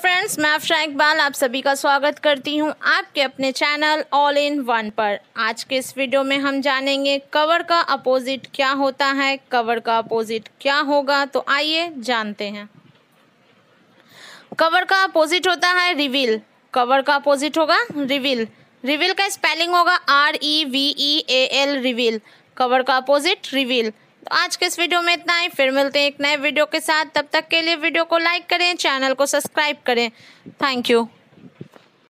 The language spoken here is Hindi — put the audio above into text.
फ्रेंड्स मैं अफशा इकबाल आप सभी का स्वागत करती हूं आपके अपने चैनल ऑल इन वन पर आज के इस वीडियो में हम जानेंगे कवर का अपोजिट क्या होता है कवर का अपोजिट क्या होगा तो आइए जानते हैं कवर का अपोजिट होता है रिवील कवर का अपोजिट होगा रिवील रिवील का स्पेलिंग होगा R E V E A L reveal cover का अपोजिट रिविल तो आज के इस वीडियो में इतना ही फिर मिलते हैं एक नए वीडियो के साथ तब तक के लिए वीडियो को लाइक करें चैनल को सब्सक्राइब करें थैंक यू